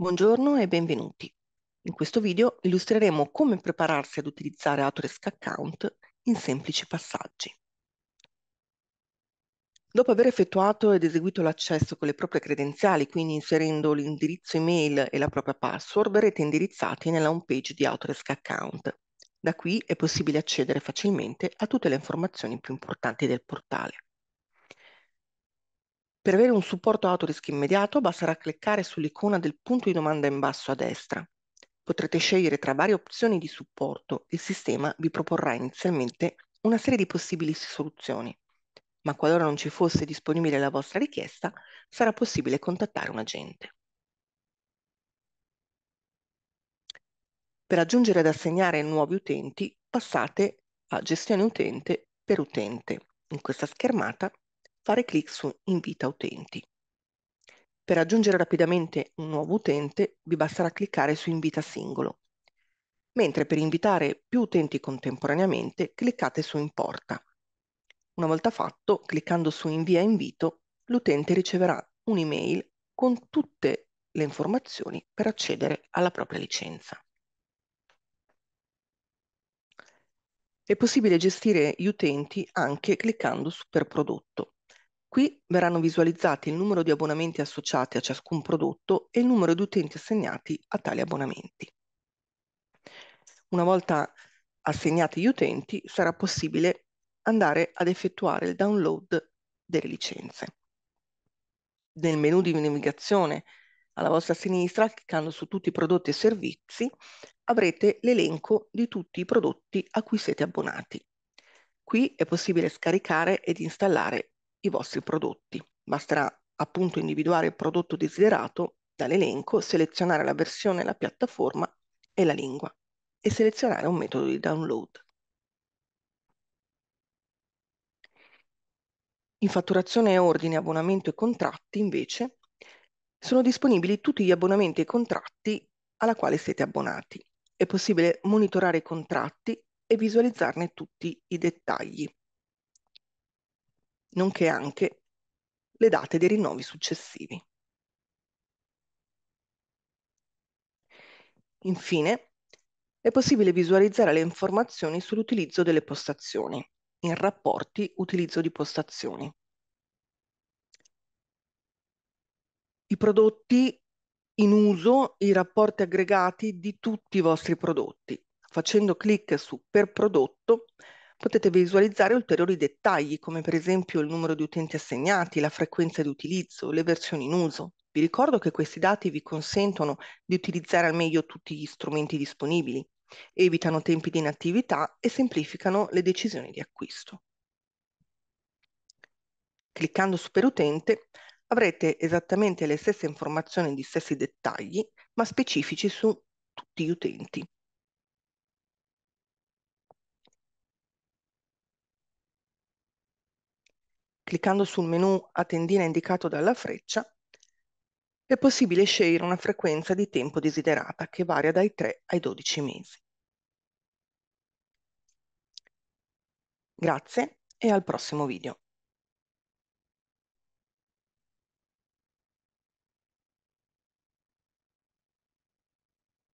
Buongiorno e benvenuti. In questo video illustreremo come prepararsi ad utilizzare Autodesk Account in semplici passaggi. Dopo aver effettuato ed eseguito l'accesso con le proprie credenziali, quindi inserendo l'indirizzo email e la propria password, verrete indirizzati nella home page di Autodesk Account. Da qui è possibile accedere facilmente a tutte le informazioni più importanti del portale. Per avere un supporto Autodesk immediato basterà cliccare sull'icona del punto di domanda in basso a destra. Potrete scegliere tra varie opzioni di supporto, il sistema vi proporrà inizialmente una serie di possibili soluzioni, ma qualora non ci fosse disponibile la vostra richiesta, sarà possibile contattare un agente. Per aggiungere ed assegnare nuovi utenti, passate a Gestione utente per utente. In questa schermata fare clic su Invita utenti. Per aggiungere rapidamente un nuovo utente vi basterà cliccare su Invita singolo, mentre per invitare più utenti contemporaneamente cliccate su Importa. Una volta fatto, cliccando su Invia invito, l'utente riceverà un'email con tutte le informazioni per accedere alla propria licenza. È possibile gestire gli utenti anche cliccando su per prodotto. Qui verranno visualizzati il numero di abbonamenti associati a ciascun prodotto e il numero di utenti assegnati a tali abbonamenti. Una volta assegnati gli utenti sarà possibile andare ad effettuare il download delle licenze. Nel menu di navigazione alla vostra sinistra, cliccando su tutti i prodotti e servizi, avrete l'elenco di tutti i prodotti a cui siete abbonati. Qui è possibile scaricare ed installare i vostri prodotti. Basterà appunto individuare il prodotto desiderato dall'elenco, selezionare la versione, la piattaforma e la lingua e selezionare un metodo di download. In fatturazione e ordine, abbonamento e contratti, invece, sono disponibili tutti gli abbonamenti e contratti alla quale siete abbonati. È possibile monitorare i contratti e visualizzarne tutti i dettagli nonché anche le date dei rinnovi successivi. Infine, è possibile visualizzare le informazioni sull'utilizzo delle postazioni in rapporti utilizzo di postazioni. I prodotti in uso, i rapporti aggregati di tutti i vostri prodotti. Facendo clic su per prodotto potete visualizzare ulteriori dettagli come per esempio il numero di utenti assegnati, la frequenza di utilizzo, le versioni in uso. Vi ricordo che questi dati vi consentono di utilizzare al meglio tutti gli strumenti disponibili, evitano tempi di inattività e semplificano le decisioni di acquisto. Cliccando su per utente avrete esattamente le stesse informazioni e gli stessi dettagli, ma specifici su tutti gli utenti. cliccando sul menu a tendina indicato dalla freccia, è possibile scegliere una frequenza di tempo desiderata che varia dai 3 ai 12 mesi. Grazie e al prossimo video.